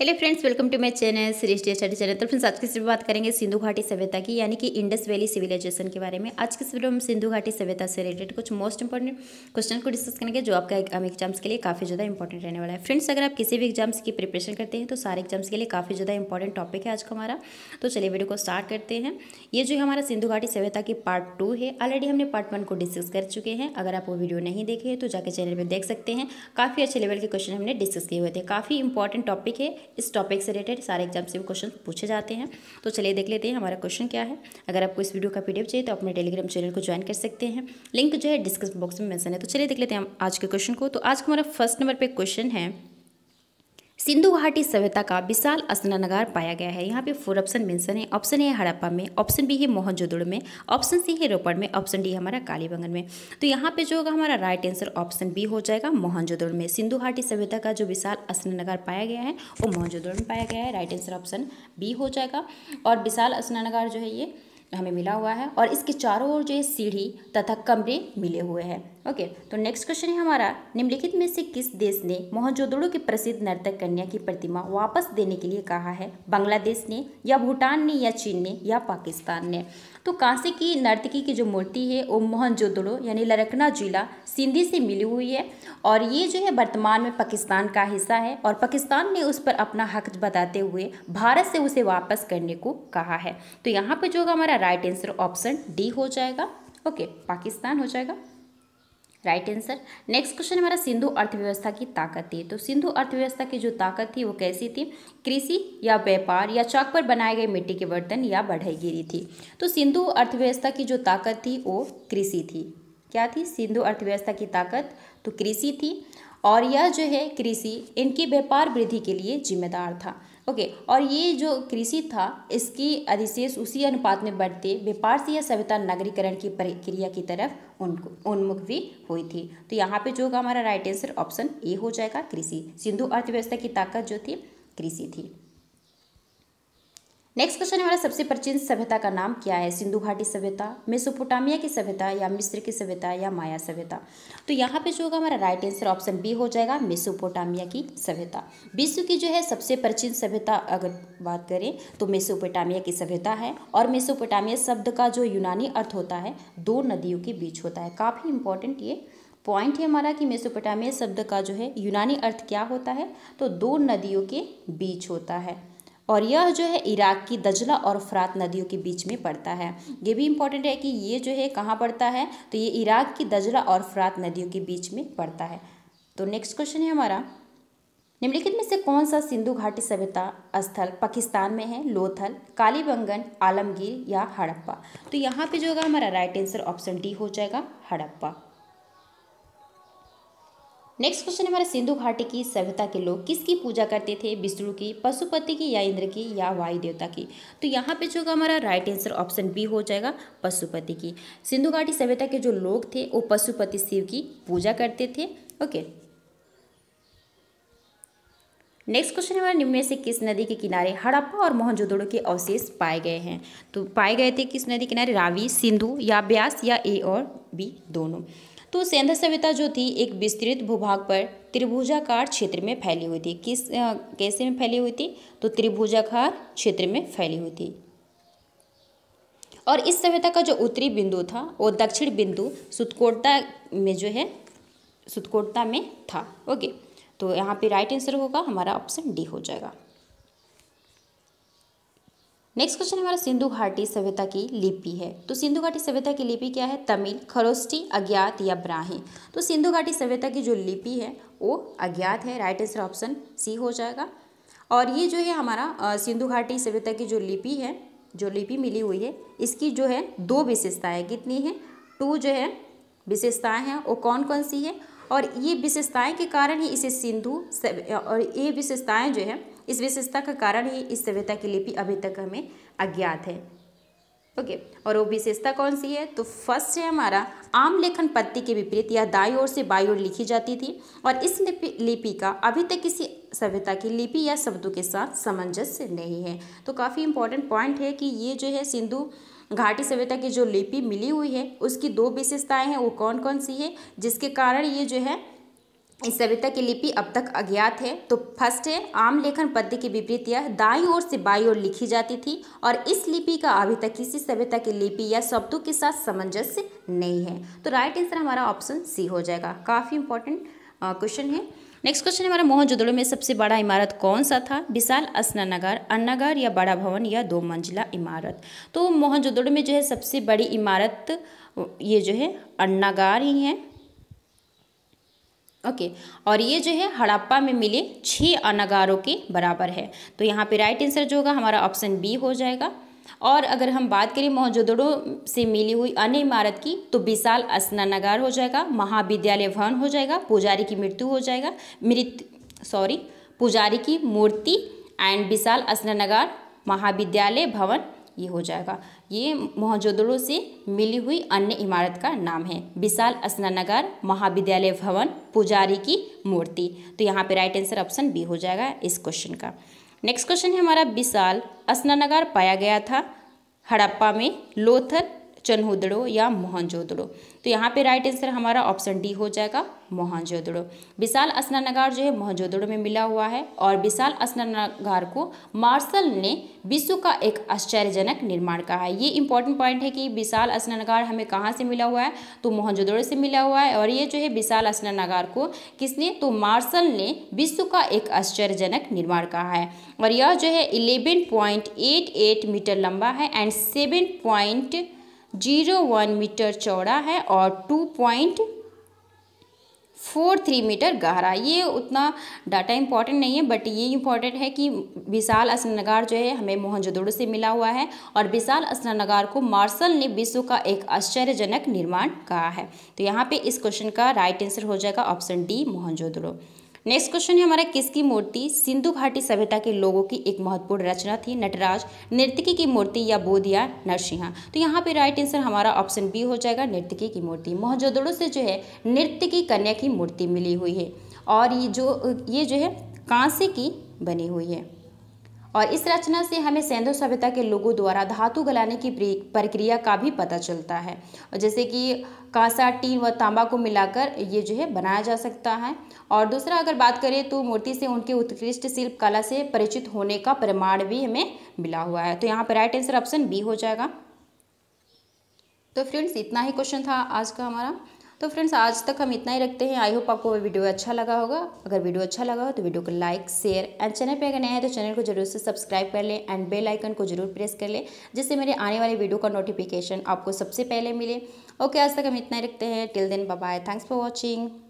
Hello friends welcome to my channel Shri stay study channel तो friends आज की सिर्फ बात करेंगे सिंधु घाटी सभ्यता की यानी कि इंडस वैली सिविलाइजेशन के बारे में आज की सीडियो हम सिंधु घाटी सभ्यता से रिलेटेड कुछ मोस्ट इंपॉर्टेंट क्वेश्चन को डिस्कस करेंगे जो आपका एग्जाम एग्जाम्स um, के लिए काफ़ी ज़्यादा इंपॉर्टेंट रहने वाला है फ्रेंड्स अगर आप किसी भी एग्जाम्स की प्रिपरेशन करते हैं तो सारे एग्जाम्स के लिए काफ़ी ज़्यादा इंपॉर्टेंट टॉपिक है आज का हमारा तो चलिए वीडियो को स्टार्ट करते हैं ये जो हमारा सिंधु घाटी सभ्यता की पार्ट टू है ऑलरेडी हमने पार्ट वन को डिस्कस कर चुके हैं अगर आप वो वीडियो नहीं देखे तो जाकर चैनल पर देख सकते हैं काफ़ी अच्छे लेवल के क्वेश्चन हमने डिस्कस किए हुए थे काफ़ी इंपॉर्टेंट टॉपिक है इस टॉपिक से रिलेटेड सारे एग्जाम से भी क्वेश्चन पूछे जाते हैं तो चलिए देख लेते हैं हमारा क्वेश्चन क्या है अगर आपको इस वीडियो का पीडीएफ चाहिए तो अपने टेलीग्राम चैनल को ज्वाइन कर सकते हैं लिंक जो है डिस्क्रिप्शन बॉक्स में मैंसन है तो चलिए देख लेते हैं हम आज के क्वेश्चन को तो आज का हमारा फर्स्ट नंबर पर क्वेश्चन है सिंधु घाटी सभ्यता का विशाल असनागार पाया गया है यहाँ पे फोर ऑप्शन मेंशन है ऑप्शन ए हड़प्पा में ऑप्शन बी है मोहनजोदड़ो में ऑप्शन सी है रोपड़ में ऑप्शन डी हमारा कालीबंगन में तो यहाँ पे जो होगा हमारा राइट आंसर ऑप्शन बी हो जाएगा मोहनजोदड़ में सिंधु घाटी सभ्यता का जो विशाल असनागार पाया गया है वो मोहनजोदड़ में पाया गया है राइट आंसर ऑप्शन बी हो जाएगा और विशाल असनागार जो है ये हमें मिला हुआ है और इसके चारों ओर जो है सीढ़ी तथा कमरे मिले हुए हैं ओके तो नेक्स्ट क्वेश्चन है हमारा निम्नलिखित में से किस देश ने मोहनजोदड़ो के प्रसिद्ध नर्तक कन्या की प्रतिमा वापस देने के लिए कहा है बांग्लादेश ने या भूटान ने या चीन ने या पाकिस्तान ने तो कांसे की नर्तकी की जो मूर्ति है वो मोहनजोदड़ो यानी लरकना जिला सिंधी से मिली हुई है और ये जो है वर्तमान में पाकिस्तान का हिस्सा है और पाकिस्तान ने उस पर अपना हक बताते हुए भारत से उसे वापस करने को कहा है तो यहाँ पर जो होगा हमारा राइट आंसर ऑप्शन डी हो जाएगा ओके पाकिस्तान हो जाएगा राइट आंसर नेक्स्ट क्वेश्चन हमारा सिंधु अर्थव्यवस्था की ताकत थी तो सिंधु अर्थव्यवस्था की जो ताकत थी वो कैसी थी कृषि या व्यापार या चौक पर बनाए गए मिट्टी के बर्तन या बढ़ईगिरी थी तो सिंधु अर्थव्यवस्था की जो ताकत थी वो कृषि थी क्या थी सिंधु अर्थव्यवस्था की ताकत तो कृषि थी और यह जो है कृषि इनकी व्यापार वृद्धि के लिए जिम्मेदार था ओके और ये जो कृषि था इसकी अधिशेष उसी अनुपात में बढ़ते व्यापार से यह सभ्यता नगरीकरण की प्रक्रिया की तरफ उनको उन्मुख भी हुई थी तो यहाँ पे जो होगा हमारा राइट आंसर ऑप्शन ए हो जाएगा कृषि सिंधु अर्थव्यवस्था की ताकत जो थी कृषि थी नेक्स्ट क्वेश्चन हमारा सबसे प्राचीन सभ्यता का नाम क्या है सिंधु घाटी सभ्यता मेसोपोटामिया की सभ्यता या मिस्र की सभ्यता या माया सभ्यता तो यहाँ पे जो होगा हमारा राइट आंसर ऑप्शन बी हो जाएगा मेसोपोटामिया की सभ्यता विश्व की जो है सबसे प्राचीन सभ्यता अगर बात करें तो मेसोपोटामिया की सभ्यता है और मेसोपोटामिया शब्द का जो यूनानी अर्थ होता है दो नदियों के बीच होता है काफ़ी इंपॉर्टेंट ये पॉइंट है हमारा कि मेसोपोटामिया शब्द का जो है यूनानी अर्थ क्या होता है तो दो नदियों के बीच होता है और यह जो है इराक की दजला और फ़रात नदियों के बीच में पड़ता है ये भी इम्पोर्टेंट है कि ये जो है कहाँ पड़ता है तो ये इराक की दजला और फ़रात नदियों के बीच में पड़ता है तो नेक्स्ट क्वेश्चन है हमारा निम्नलिखित में से कौन सा सिंधु घाटी सभ्यता स्थल पाकिस्तान में है लोथल कालीबंगन आलमगीर या हड़प्पा तो यहाँ पे जो होगा हमारा राइट आंसर ऑप्शन डी हो जाएगा हड़प्पा नेक्स्ट क्वेश्चन हमारा सिंधु घाटी की सभ्यता के लोग किसकी पूजा करते थे विष्णु की पशुपति की या इंद्र की या वायु देवता की तो यहाँ पे जो होगा हमारा राइट आंसर ऑप्शन बी हो जाएगा पशुपति की सिंधु घाटी सभ्यता के जो लोग थे वो पशुपति शिव की पूजा करते थे ओके नेक्स्ट क्वेश्चन हमारा निम्न में से किस नदी के किनारे हड़प्पा और मोहनजोदड़ो के अवशेष पाए गए हैं तो पाए गए थे किस नदी किनारे रावी सिंधु या ब्यास या ए और बी दोनों तो सेंधा सभ्यता जो थी एक विस्तृत भूभाग पर त्रिभुजाकार क्षेत्र में फैली हुई थी किस आ, कैसे में फैली हुई थी तो त्रिभुजाकार क्षेत्र में फैली हुई थी और इस सभ्यता का जो उत्तरी बिंदु था वो दक्षिण बिंदु सुतकोटता में जो है सुतकोटता में था ओके तो यहाँ पे राइट आंसर होगा हमारा ऑप्शन डी हो जाएगा नेक्स्ट क्वेश्चन हमारा सिंधु घाटी सभ्यता की लिपि है तो सिंधु घाटी सभ्यता की लिपि क्या है तमिल खरोस्टी अज्ञात या ब्राहि तो सिंधु घाटी सभ्यता की जो लिपि है वो अज्ञात है राइट आंसर ऑप्शन सी हो जाएगा और ये जो है हमारा सिंधु घाटी सभ्यता की जो लिपि है जो लिपि मिली हुई है इसकी जो है दो विशेषताएँ कितनी है टू जो है विशेषताएँ हैं वो कौन कौन सी है और ये विशेषताएं के कारण ही इसे सिंधु और ये विशेषताएं जो है इस विशेषता का कारण ही इस सभ्यता की लिपि अभी तक हमें अज्ञात है ओके okay. और वो विशेषता कौन सी है तो फर्स्ट है हमारा आम लेखन पत्ती के विपरीत या दाई ओर से बाई ओर लिखी जाती थी और इस लिपि लिपि का अभी तक किसी सभ्यता की लिपि या शब्दों के साथ सामंजस्य नहीं है तो काफ़ी इंपॉर्टेंट पॉइंट है कि ये जो है सिंधु घाटी सभ्यता की जो लिपि मिली हुई है उसकी दो विशेषताएं हैं वो कौन कौन सी है जिसके कारण ये जो है इस सभ्यता की लिपि अब तक अज्ञात है तो फर्स्ट है आम लेखन पद्धति के विपरीत यह दाई ओर से बाई ओर लिखी जाती थी और इस लिपि का अभी तक किसी सभ्यता की लिपि या शब्दों के साथ सामंजस्य नहीं है तो राइट आंसर हमारा ऑप्शन सी हो जाएगा काफ़ी इंपॉर्टेंट क्वेश्चन है नेक्स्ट क्वेश्चन हमारा मोहनजोदड़ो में सबसे बड़ा इमारत कौन सा था विशाल असना नगर अन्नागार या बड़ा भवन या दो मंजिला इमारत तो मोहनजोदड़ो में जो है सबसे बड़ी इमारत ये जो है अन्नागार ही है ओके okay. और ये जो है हड़प्पा में मिले छह अनागारों के बराबर है तो यहाँ पे राइट आंसर जो होगा हमारा ऑप्शन बी हो जाएगा और अगर हम बात करें मोहनजोदड़ो से मिली हुई अन्य इमारत की तो विशाल स्नानागार हो जाएगा महाविद्यालय भवन हो जाएगा पुजारी की मृत्यु हो जाएगा मृत्यु सॉरी पुजारी की मूर्ति एंड विशाल स्नानागार महाविद्यालय भवन ये हो जाएगा ये मोहनजोदड़ो से मिली हुई अन्य इमारत का नाम है विशाल स्नानागार महाविद्यालय भवन पुजारी की मूर्ति तो यहाँ पे राइट आंसर ऑप्शन बी हो जाएगा इस क्वेश्चन का नेक्स्ट क्वेश्चन है हमारा विशाल स्नानागार पाया गया था हड़प्पा में लोथल चन्होदड़ो या मोहनजोदड़ो तो यहाँ पे राइट आंसर हमारा ऑप्शन डी हो जाएगा मोहनजोदड़ो विशाल असनानगार जो है मोहनजोदड़ो में मिला हुआ है और विशाल असनानगार को मार्शल ने विश्व का एक आश्चर्यजनक निर्माण कहा है ये इंपॉर्टेंट पॉइंट है कि विशाल असनानगार हमें कहाँ से मिला हुआ है तो मोहनजोदड़ो से मिला हुआ है और ये जो है विशाल असनानगार को किसने तो मार्शल ने विश्व का एक आश्चर्यजनक निर्माण कहा है और यह जो है eleven point eight eight metre लंबा है and seven point zero one metre चौड़ा है और two point four three metre गहरा ये उतना डाटा इम्पॉर्टेंट नहीं है बट ये इम्पॉर्टेंट है कि विशाल असनगार जो है हमें मोहनजोदड़ो से मिला हुआ है और विशाल असनगार को मार्शल ने विश्व का एक आश्चर्यजनक निर्माण कहा है तो यहाँ पे इस क्वेश्चन का राइट आंसर हो जाएगा option D Mohenjodaro next question है हमारा किसकी मूर्ति सिंधु घाटी सभ्यता के लोगों की एक महत्वपूर्ण रचना थी नटराज नृत्यकी की मूर्ति या बोध या नरसिंहा तो यहाँ पे राइट आंसर हमारा ऑप्शन बी हो जाएगा नृत्यकी की मूर्ति मोहजोदड़ो से जो है नृत्य की कन्या की मूर्ति मिली हुई है और ये जो ये जो है कांसे की बनी हुई है और इस रचना से हमें सेंधु सभ्यता के लोगों द्वारा धातु गलाने की प्रक्रिया का भी पता चलता है और जैसे कि कांसा टीन व तांबा को मिलाकर ये जो है बनाया जा सकता है और दूसरा अगर बात करें तो मूर्ति से उनके उत्कृष्ट शिल्प कला से परिचित होने का प्रमाण भी हमें मिला हुआ है तो यहाँ पर राइट आंसर ऑप्शन बी हो जाएगा तो फ्रेंड्स इतना ही क्वेश्चन था आज का हमारा तो फ्रेंड्स आज तक हम इतना ही रखते हैं आई होप आपको वो वीडियो अच्छा लगा होगा अगर वीडियो अच्छा लगा हो तो वीडियो को लाइक शेयर एंड चैनल पर अगर नया है तो चैनल को जरूर से सब्सक्राइब कर लें एंड बेल आइकन को जरूर प्रेस कर लें जिससे मेरे आने वाले वीडियो का नोटिफिकेशन आपको सबसे पहले मिले ओके आज तक हम इतना ही रखते हैं till then bye thanks for watching